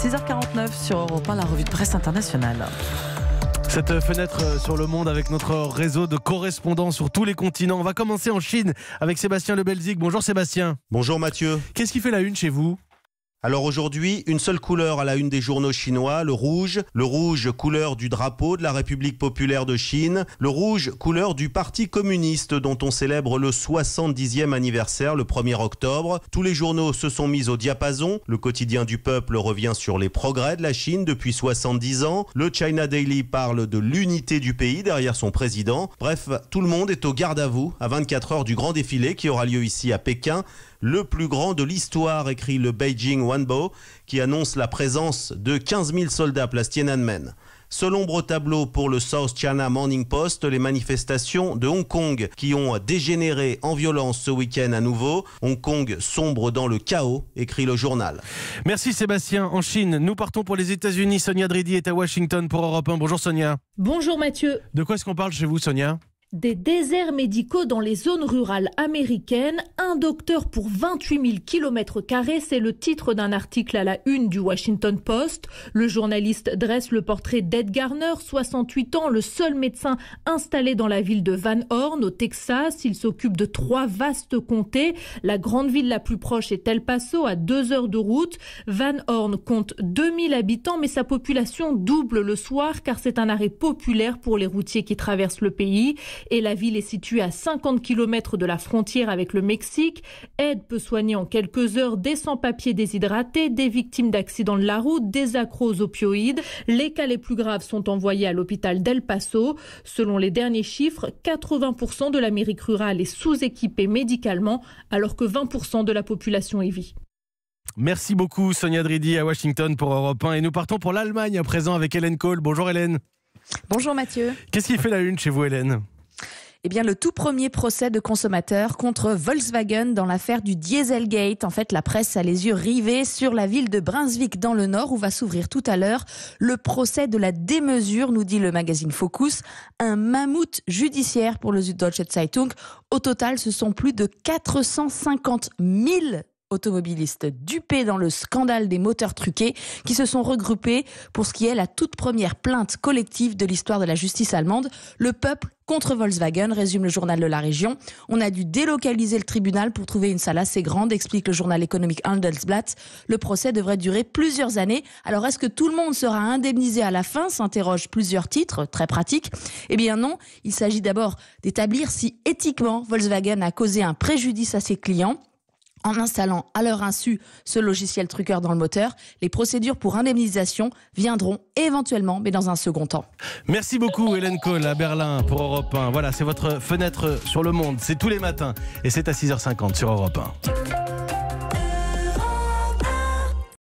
6h49 sur Europe 1, la revue de presse internationale. Cette fenêtre sur le monde avec notre réseau de correspondants sur tous les continents. On va commencer en Chine avec Sébastien Le Belzic. Bonjour Sébastien. Bonjour Mathieu. Qu'est-ce qui fait la une chez vous alors aujourd'hui, une seule couleur à la une des journaux chinois, le rouge. Le rouge, couleur du drapeau de la République populaire de Chine. Le rouge, couleur du Parti communiste dont on célèbre le 70e anniversaire le 1er octobre. Tous les journaux se sont mis au diapason. Le quotidien du peuple revient sur les progrès de la Chine depuis 70 ans. Le China Daily parle de l'unité du pays derrière son président. Bref, tout le monde est au garde à vous à 24 heures du grand défilé qui aura lieu ici à Pékin le plus grand de l'histoire, écrit le Beijing Wanbo, qui annonce la présence de 15 000 soldats place Tiananmen. Selon l'ombre tableau pour le South China Morning Post, les manifestations de Hong Kong qui ont dégénéré en violence ce week-end à nouveau. Hong Kong sombre dans le chaos, écrit le journal. Merci Sébastien. En Chine, nous partons pour les États-Unis. Sonia Dridi est à Washington pour Europe 1. Bonjour Sonia. Bonjour Mathieu. De quoi est-ce qu'on parle chez vous Sonia des déserts médicaux dans les zones rurales américaines, un docteur pour 28 000 carrés c'est le titre d'un article à la une du Washington Post. Le journaliste dresse le portrait d'Ed Garner, 68 ans, le seul médecin installé dans la ville de Van Horn, au Texas. Il s'occupe de trois vastes comtés. La grande ville la plus proche est El Paso, à deux heures de route. Van Horn compte 2000 habitants, mais sa population double le soir, car c'est un arrêt populaire pour les routiers qui traversent le pays et la ville est située à 50 km de la frontière avec le Mexique. Aide peut soigner en quelques heures des sans-papiers déshydratés, des victimes d'accidents de la route, des accros aux opioïdes. Les cas les plus graves sont envoyés à l'hôpital d'El Paso. Selon les derniers chiffres, 80% de l'Amérique rurale est sous-équipée médicalement alors que 20% de la population y vit. Merci beaucoup Sonia Dridi à Washington pour Europe 1 et nous partons pour l'Allemagne à présent avec Hélène Cole. Bonjour Hélène. Bonjour Mathieu. Qu'est-ce qui fait la une chez vous Hélène eh bien, le tout premier procès de consommateurs contre Volkswagen dans l'affaire du Dieselgate. En fait, la presse a les yeux rivés sur la ville de Brunswick dans le Nord où va s'ouvrir tout à l'heure le procès de la démesure, nous dit le magazine Focus. Un mammouth judiciaire pour le Süddeutsche Zeitung. Au total, ce sont plus de 450 000 automobilistes dupés dans le scandale des moteurs truqués qui se sont regroupés pour ce qui est la toute première plainte collective de l'histoire de la justice allemande, le peuple contre Volkswagen, résume le journal de la région. On a dû délocaliser le tribunal pour trouver une salle assez grande, explique le journal économique Handelsblatt. Le procès devrait durer plusieurs années. Alors est-ce que tout le monde sera indemnisé à la fin s'interroge plusieurs titres, très pratiques. Eh bien non, il s'agit d'abord d'établir si éthiquement Volkswagen a causé un préjudice à ses clients en installant à leur insu ce logiciel truqueur dans le moteur. Les procédures pour indemnisation viendront éventuellement, mais dans un second temps. Merci beaucoup Hélène Kohl à Berlin pour Europe 1. Voilà, c'est votre fenêtre sur le monde. C'est tous les matins et c'est à 6h50 sur Europe 1.